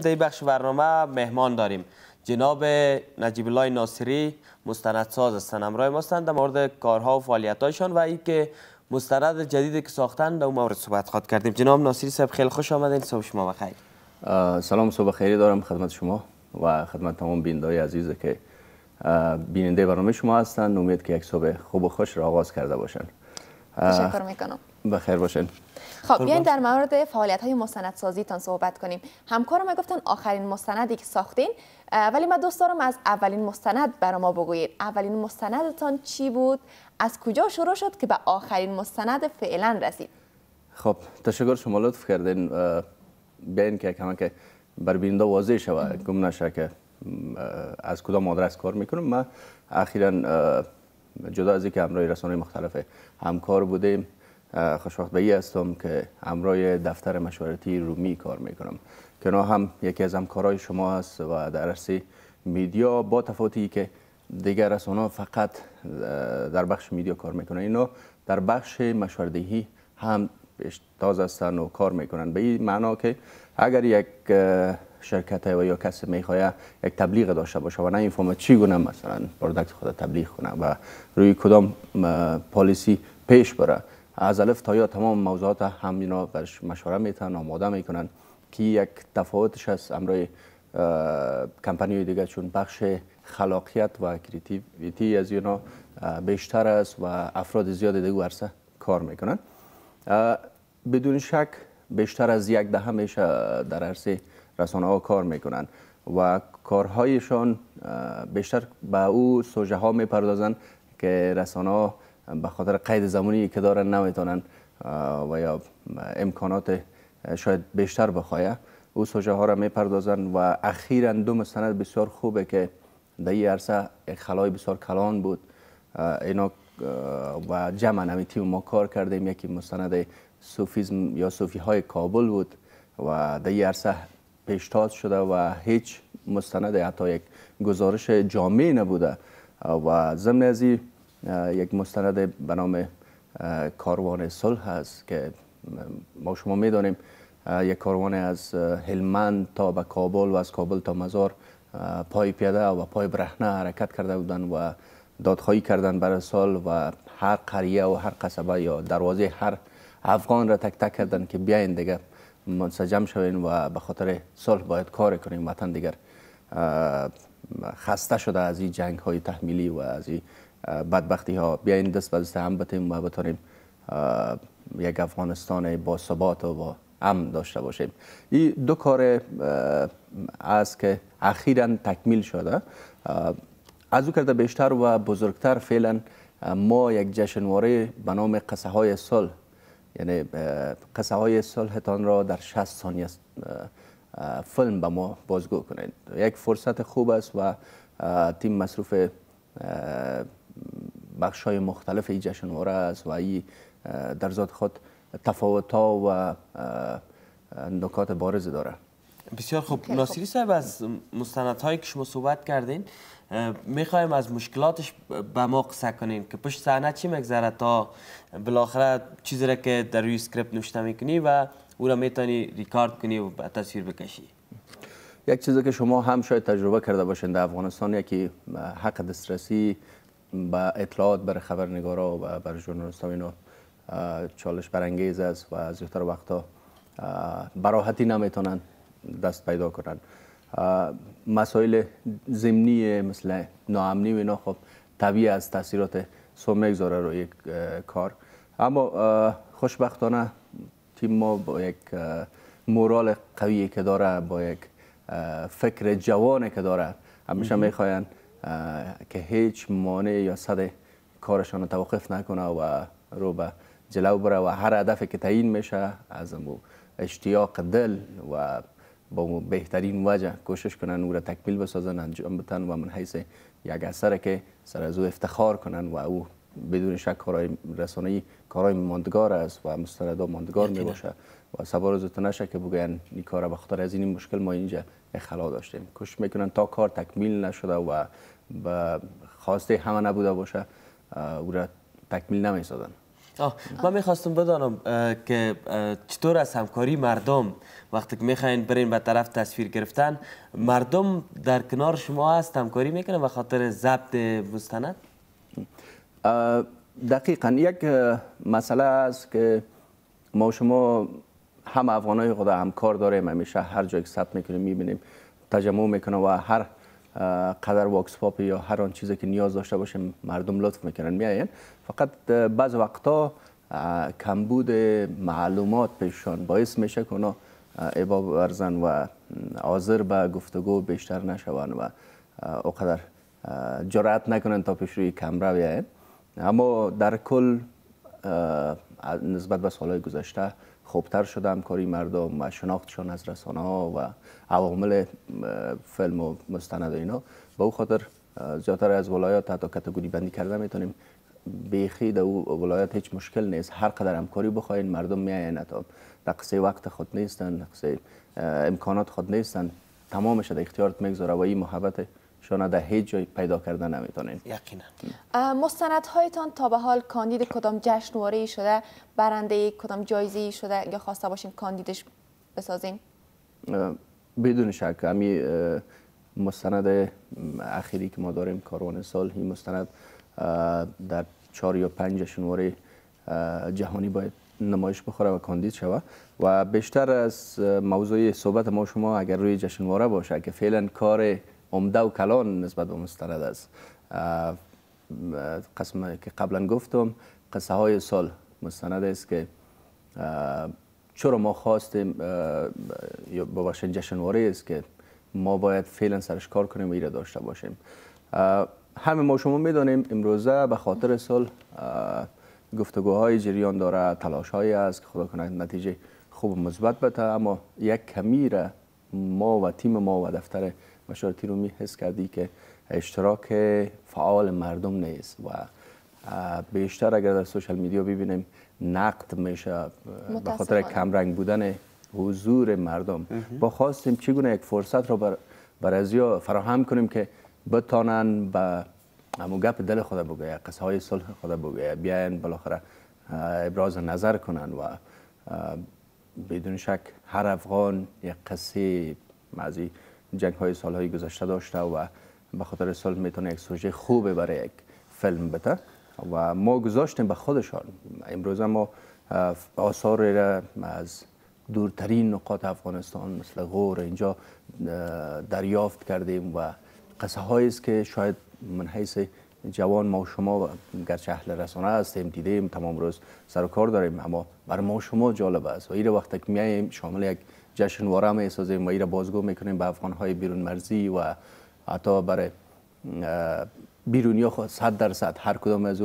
در بخش برنامه مهمان داریم جناب نجیب الله ناصری مستندساز هستند همراه ما هستند در مورد کارها و فعالیت‌هایشان و اینکه مستند جدیدی که ساختن در مورد صحبت خواهد کردیم جناب ناصری صاحب خیلی خوش آمدین صبح شما بخیر سلام صبح خیری دارم خدمت شما و خدمت تمام بینندای عزیز که بیننده برنامه شما هستند امید که یک صبح خوب و خوش را آغاز کرده باشند تشکر میکنم بخیر باشین خب بیاین در مورد فعالیت های تان صحبت کنیم همکارم ما گفتن آخرین مستندی که ساختین ولی ما دوست دارم از اولین مستند برای ما بگویید اولین مستندتان چی بود از کجا شروع شد که به آخرین مستند فعلا رسید خب تشکر شما لطف کردین بین که کما که بر بیننده واضح شوه گم نشه که از کدام مدرسه کار میکنم من اخیرا جدا از اینکه همراه رسانه مختلف همکار بودیم خوشوقت ای هستم که همراه دفتر مشورتی رومی کار میکنم که نه هم یکی از همکارای شما هست و در عرصه میدیا با تفاوتی که دیگر اونها فقط در بخش میدیا کار میکنن اینا در بخش مشوردهی هم تاز هستن و کار میکنن به این معنا که اگر یک شرکت و یا کسی میخواید یک تبلیغ داشته باشه و نه این فرمه چی گونه مثلا پرودکت خود تبلیغ کنه و روی کدام پالیسی پیش بره از الف تا یا تمام موضوعات هم اینا برش مشوره میتن آماده میکنن که یک تفاوتش از امرای کمپانی دیگه چون بخش خلاقیت و کریتیویتی از اینا بیشتر است و افراد زیاد دیگه ورسه کار میکنن بدون شک بیشتر از یک دهه میشه در عرصه رسانه ها کار میکنن و کارهایشان بیشتر به او سوژه ها میپردازن که رسانه ها به خاطر قید زمانی که دارن نمیتونن و یا امکانات شاید بیشتر بخواه او سوژه ها را میپردازن و اخیرا دو مستند بسیار خوبه که در این عرصه خلای بسیار کلان بود اینا و جمع نمی تیم ما کار کردیم یکی مستند صوفیزم یا صوفی های کابل بود و در این عرصه پیشتاز شده و هیچ مستند حتی یک گزارش جامعی نبوده و ضمن از یک مستند به نام کاروان صلح هست که ما شما میدانیم یک کاروان از هلمند تا به کابل و از کابل تا مزار پای پیاده و پای برهنه حرکت کرده بودند و دادخواهی کردن برای سال و هر قریه و هر قصبه یا دروازه هر افغان را تک تک کردن که بیاین دیگه منسجم شوین و به خاطر صلح باید کار کنیم وطن دیگر خسته شده از این جنگ های تحمیلی و از این بدبختی ها بیاین دست به دست هم بتیم و بتانیم یک افغانستان با ثبات و با امن داشته باشیم این دو کار از که اخیرا تکمیل شده از او کرده بیشتر و بزرگتر فعلا ما یک جشنواره به نام قصه های صلح یعنی قصه های صلحتان را در 60 ثانیه فلم به ما بازگو کنید یک فرصت خوب است و تیم مصروف بخش های مختلف ای جشنواره است و ای در ذات خود تفاوت ها و نکات بارز داره بسیار خوب ناصری صاحب از مستندهایی که شما صحبت کردین میخوایم از مشکلاتش به ما قصه کنین که پشت صحنه چی مگذره تا بالاخره چیزی را که در روی اسکریپت نوشته میکنی و او را میتونی ریکارد کنی و به تصویر بکشی یک چیزی که شما هم شاید تجربه کرده باشین در افغانستان یکی حق دسترسی با اطلاعات بر خبرنگارا و بر ژورنالیست اینا چالش برانگیز است و از وقتها وقتا براحتی نمیتونن دست پیدا کنن مسائل زمینی مثل ناامنی و اینا خب طبیعی از تاثیرات سو میگذاره رو یک کار اما خوشبختانه تیم ما با یک مورال قویی که داره با یک فکر جوانه که داره همیشه میخواین که هیچ مانع یا صد کارشان توقف نکنه و رو به جلو بره و هر هدفی که تعیین میشه از اشتیاق دل و با بهترین وجه کوشش کنن او را تکمیل بسازن انجام بتن و من حیث یک اثر که سر از او افتخار کنن و او بدون شک کارهای رسانه‌ای کارهای ماندگار است و مستندا ماندگار می و سوار تو نشه که بگن این کار به خاطر از این مشکل ما اینجا خلا داشتیم کوشش میکنن تا کار تکمیل نشده و به خواسته همه نبوده باشه او را تکمیل نمیسازن آه. من میخواستم بدانم که چطور از همکاری مردم وقتی که میخواین برین به طرف تصویر گرفتن مردم در کنار شما هست همکاری میکنن و خاطر ضبط مستند دقیقا یک مسئله است که ما شما هم افغانای خدا همکار کار داریم همیشه هر جایی که ثبت میکنیم میبینیم تجمع میکنه و هر قدر واکس پاپ یا هر آن چیزی که نیاز داشته باشه مردم لطف میکنن میاین فقط بعض وقتا کمبود معلومات پیششان باعث میشه که اونا عبا ورزن و حاضر به گفتگو بیشتر نشوند و اوقدر جرات نکنن تا پیش روی کمره بیاین اما در کل نسبت به سالهای گذشته خوبتر شده کاری مردم و شناختشان از رسانه و عوامل فیلم و مستند و اینا به او خاطر زیادتر از ولایات حتی کتگوری بندی کرده میتونیم بیخی در او ولایت هیچ مشکل نیست هر قدر همکاری بخواین مردم میاین تا در وقت خود نیستن امکانات خود نیستن تمامش در اختیارت میگذاره و این محبت شانه در هیچ جای پیدا کردن نمیتونین یقینا هایتان تا به حال کاندید کدام جشنواره ای شده برنده کدام جایزه شده یا خواسته باشین کاندیدش بسازین بدون شک همی مستند اخیری که ما داریم کاروان سال این مستند در چهار یا پنج جشنواره جهانی باید نمایش بخوره و کاندید شوه و بیشتر از موضوع صحبت ما شما اگر روی جشنواره باشه که فعلا کار عمده و کلان نسبت به مستند است قسم که قبلا گفتم قصه های سال مستند است که چرا ما خواستیم یا با جشنواره است که ما باید فعلا سرش کار کنیم و ایره داشته باشیم همه ما شما میدانیم امروزه به خاطر سال گفتگوهای جریان داره تلاش هایی است که خدا کنه نتیجه خوب مثبت بده اما یک کمی را ما و تیم ما و دفتر مشارتی رو می حس کردی که اشتراک فعال مردم نیست و بیشتر اگر در سوشال میدیا ببینیم نقد میشه به خاطر کمرنگ بودن حضور مردم با خواستیم چگونه یک فرصت رو بر بر فراهم کنیم که بتانن به همو گپ دل خدا بگو قصه های صلح خدا بگه بیاین بالاخره ابراز نظر کنن و بدون شک هر افغان یک قصه مزی جنگ های های گذشته داشته و به خاطر سال میتونه یک سوژه خوب برای یک فیلم بده و ما گذاشتیم به خودشان امروز ما آثار را از دورترین نقاط افغانستان مثل غور اینجا دریافت کردیم و قصه هایی است که شاید من حیث جوان ما و شما گرچه اهل رسانه هستیم دیدیم تمام روز سر و کار داریم اما بر ما شما جالب است و این وقت که میاییم شامل یک جشنواره میسازیم و ما را بازگو میکنیم به های بیرون مرزی و حتی برای بیرونی ها صد درصد هر کدام از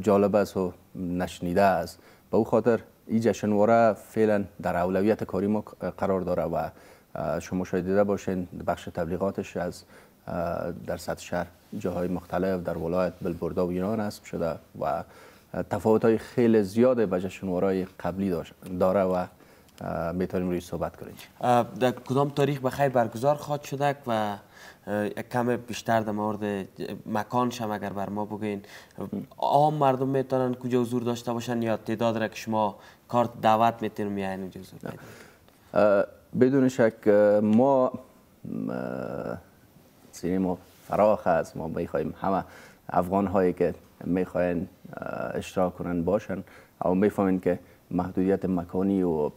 جالب است و نشنیده است به او خاطر این جشنواره فعلا در اولویت کاری ما قرار داره و شما شاید دیده باشین بخش تبلیغاتش از در سطح شهر جاهای مختلف در ولایت بلبردا و ایران نصب شده و تفاوت های خیلی زیاده به جشنواره قبلی داره و میتونیم روی صحبت کنیم در کدام تاریخ به خیر برگزار خواهد شده و کم بیشتر در مورد مکان هم اگر بر ما بگین عام مردم میتونن کجا حضور داشته باشن یا تعداد را که شما کارت دعوت میتونیم یا اینجا حضور بدون شک ما سینما فراخ هست ما میخواهیم همه افغان هایی که میخواین اشتراک کنن باشن او میفهمین که محدودیت مکانی و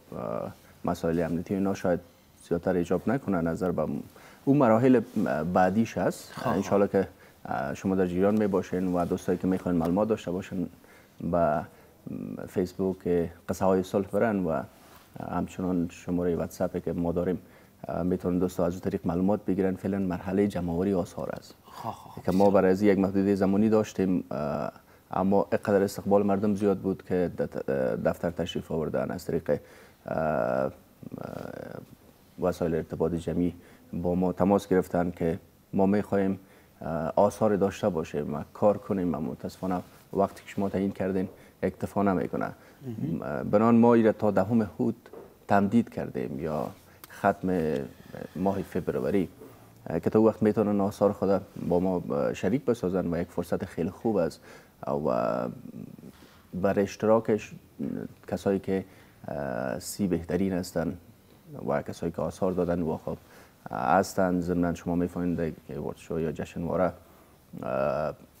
مسائل امنیتی اینا شاید زیادتر ایجاب نکنن نظر به اون مراحل بعدیش هست خب، خب. انشالله که شما در جیران می باشین و دوستایی که میخواین معلومات داشته باشن با فیسبوک قصه های صلح برن و همچنان شماره واتساپی که ما داریم میتونن دوستا از طریق معلومات بگیرن فعلا مرحله جمعوری آثار است خب، خب، خب، که ما برای از یک محدوده زمانی داشتیم اما اقدر استقبال مردم زیاد بود که دفتر تشریف آوردن از طریق وسایل ارتباط جمعی با ما تماس گرفتن که ما میخواهیم آثار داشته باشیم و کار کنیم و متاسفانه وقتی که شما تعیین کردین اکتفا نمیکنه بنان ما را تا دهم ده تمدید کردیم یا ختم ماه فبروری که تو وقت میتونن آثار خود با ما شریک بسازن و یک فرصت خیلی خوب است و برای اشتراکش کسایی که سی بهترین هستند و کسایی که آثار دادن و خب هستن ضمن شما میفهمید که ورشو یا جشنواره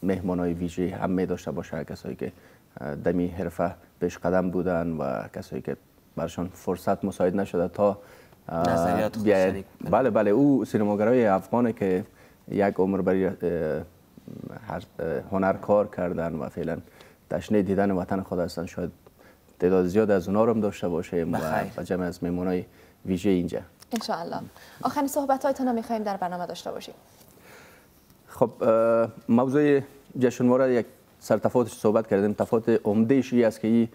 مهمان های ویژه هم داشته باشه کسایی که دمی حرفه پیش قدم بودن و کسایی که برشان فرصت مساعد نشده تا نظریات بله بله او سینماگرای افغانه که یک عمر برای هنر کار کردن و فعلا تشنه دیدن وطن خود هستن شاید تعداد زیاد از اونا رو داشته باشه و جمع از میمونای ویژه اینجا انشاءالله آخرین صحبت هایتان میخواییم در برنامه داشته باشیم خب موضوع جشنواره یک سر تفاوتش صحبت کردیم تفاوت عمده ای است که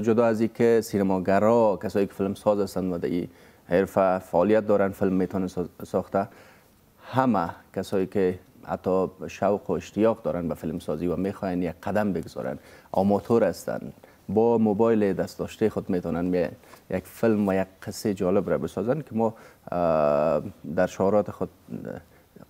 جدا از اینکه سینماگرا کسایی که فیلم ساز هستند و در این حرفه فعالیت دارن فیلم میتونن ساخته همه کسایی که حتی شوق و اشتیاق دارن به فیلم سازی و میخواین یک قدم بگذارن آماتور هستند با موبایل دست داشته خود میتونن یک فیلم و یک قصه جالب را بسازن که ما در شعارات خود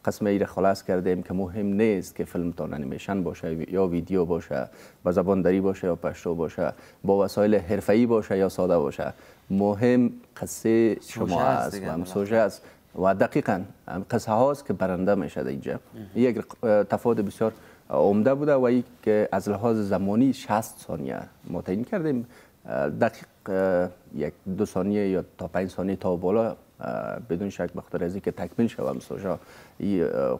قسم ای را خلاص کردیم که مهم نیست که فیلم تا انیمیشن باشه یا ویدیو باشه با زبان دری باشه یا پشتو باشه با وسایل حرفه‌ای باشه یا ساده باشه مهم قصه شما است و سوژه است و دقیقا قصه هاست که برنده میشه اینجا یک تفاوت بسیار عمده بوده و یک که از لحاظ زمانی 60 ثانیه تعیین کردیم دقیق یک دو ثانیه یا تا پنج ثانیه تا بالا بدون شک بخاطر از اینکه تکمیل شود سوژا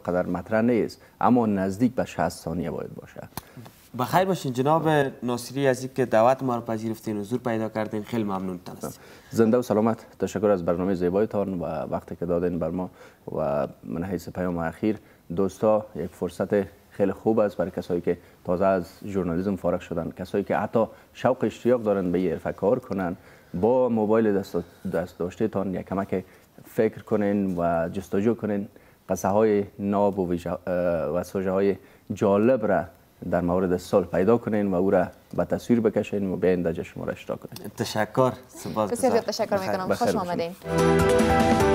قدر مطرح نیست اما نزدیک به 60 ثانیه باید باشه بخیر باشین جناب ناصری از اینکه دعوت ما رو پذیرفتین و زور پیدا کردین خیلی ممنون تنست زنده و سلامت تشکر از برنامه زیبایتان و وقتی که دادین بر ما و من حیث پیام اخیر دوستا یک فرصت خیلی خوب است برای کسایی که تازه از ژورنالیسم فارغ شدن کسایی که حتی شوق اشتیاق دارن به کار کنن با موبایل دست, دست داشتهتان یک فکر کنین و جستجو کنین قصه های ناب و, و سوژه های جالب را در مورد سال پیدا کنین و او را به تصویر بکشین و بیاین در جشن را اشتراک کنین تشکر سپاس بسیار تشکر میکنم خوش آمدین